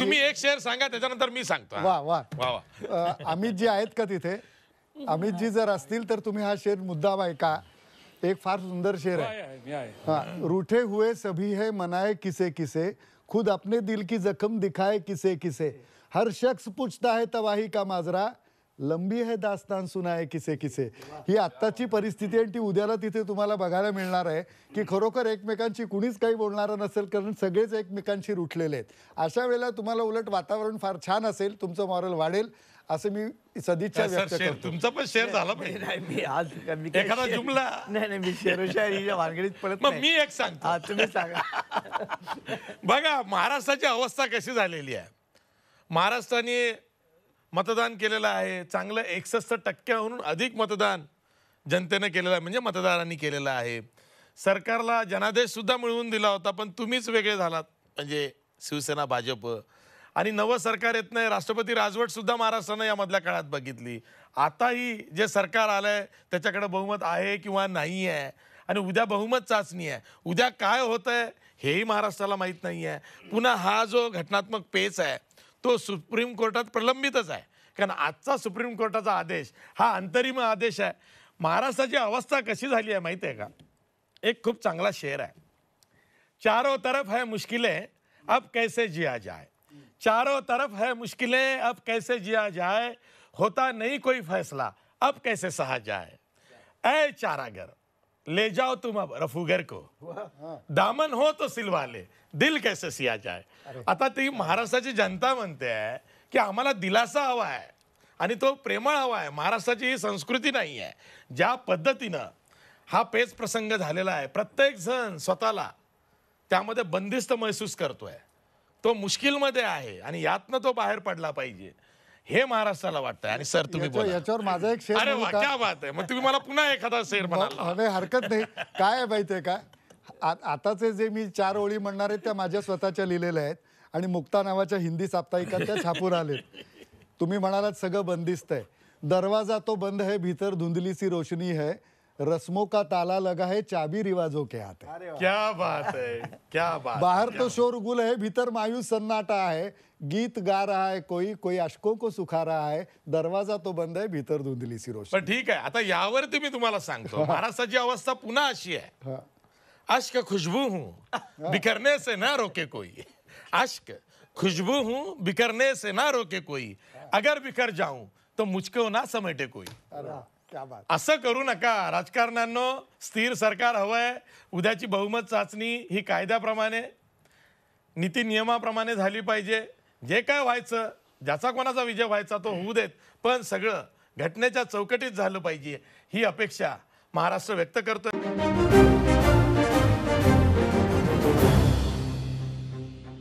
तुम्ही एक शेअर सांगा त्याच्यानंतर मी सांगतो वा वा वा वा अमित जी आहेत का तिथे अमित जी जर असतील तर तुम्ही हा शेर मुद्दाम का एक फार सुंदर शेर आहे रुठे हुए सभी है मनाए किसे किसे खुद अपने दिल की जखम दिखाए किसे किसे हर शख्स पूछता है तबाही का माजरा लंबी है दास्तान सुनाए किसे किसे ही आत्ताची परिस्थिती आणि ती उद्याला तिथे तुम्हाला बघायला मिळणार आहे की खरोखर एकमेकांशी कुणीच काही बोलणार नसेल कारण सगळेच एकमेकांशी रुटलेले आहेत अशा वेळेला तुम्हाला उलट वातावरण फार छान असेल तुमचं मॉरल वाढेल असं मी सदिच्छा व्यक्त करतो तुमचा पण शेअर झाला पाहिजे मी आज मी एखादा जुमला नाही नाही मी शेरोशाहीच्या वानगडीत पडत मग मी एक सांगतो तुम्ही सांगा बघा महाराष्ट्राची अवस्था कशी झालेली आहे महाराष्ट्राने मतदान केलेलं आहे चांगलं एकसष्ट टक्क्याहून अधिक मतदान जनतेनं केलेलं आहे म्हणजे मतदारांनी केलेलं आहे सरकारला जनादेशसुद्धा मिळवून दिला होता पण तुम्हीच वेगळे झालात म्हणजे शिवसेना भाजप आणि नवं सरकार येत नाही राष्ट्रपती राजवटसुद्धा महाराष्ट्रानं यामधल्या काळात बघितली आताही जे सरकार आलं आहे त्याच्याकडे बहुमत आहे किंवा नाही आहे आणि उद्या बहुमत चाचणी आहे उद्या काय होतं आहे हेही महाराष्ट्राला माहीत नाही आहे पुन्हा हा जो घटनात्मक पेच आहे तो सुप्रीम कोर्टात प्रलंबितच आहे कारण का सुप्रीम कोर्टा आदेश हा अंतरिम आदेश आहे महाराष्ट्राची अवस्था कशी झाली आहे माहिती का एक खूप चांगला शेर आहे चारों तरफ है मुश्किलें अब कैसे जिया जाए चारों तरफ है मुश्किलें अब कैसे जिया जाए होता नहीं कोई फैसला अब कैसे सहा जाए ऐ चारागर ले जाओ तुम अब रफूगर को दामन हो तो सिलवा ले दिल कैसे सिया जाए आता ती महाराष्ट्राची जनता मनते आहे की आम्हाला दिलासा हवा आहे आणि तो प्रेमळ हवा आहे महाराष्ट्राची ही संस्कृती नाही आहे ज्या पद्धतीनं हा पेच प्रसंग झालेला आहे प्रत्येक जण स्वतःला त्यामध्ये बंदिस्त महसूस करतोय आहे तो मुश्किलमध्ये आहे आणि यातनं तो बाहेर पडला पाहिजे हे महाराष्ट्राला वाटतंय आणि सर तुम्ही याच्यावर माझा एक शेर अरे बात आहे मग तुम्ही मला पुन्हा एखादा शेर म्हणाल हरकत नाही काय माहितीये का आताचे जे मी चार ओळी म्हणणार आहेत त्या माझ्या स्वतःच्या लिहिलेल्या आहेत आणि मुक्ता नावाच्या हिंदी साप्ताहिकात त्या छापून आलेत तुम्ही म्हणालात सगळं बंदिस्त आहे दरवाजा तो बंद है भीतर धुंदली सी रोशनी है रस्मो का ताला लगा है चाबी रिवाजों के हाथ है क्या बात है क्या बात बाहर तो शोरगुल है भीतर मायूस सन्नाटा है गीत गा रहा है कोई कोई अशकों को सुखा रहा है दरवाजा तो बंद है भीतर धुंदली सी रोशनी ठीक आहे आता यावरती मी तुम्हाला सांगतो महाराष्ट्राची अवस्था पुन्हा अशी आहे अश्क खुशबू हूँ बिखरने से ना रोके कोई अश्क खुशबू हूँ बिखरने से ना रोके कोई अगर बिखर जाऊं तो मुझको ना समेटे कोई असं करू नका राजकारण्यांनो स्थिर सरकार हवंय उद्याची बहुमत चाचणी ही कायद्याप्रमाणे नीती नियमाप्रमाणे झाली पाहिजे जे काय व्हायचं ज्याचा कोणाचा विजय व्हायचा तो होऊ देत पण सगळं घटनेच्या चौकटीत झालं पाहिजे ही अपेक्षा महाराष्ट्र व्यक्त करतोय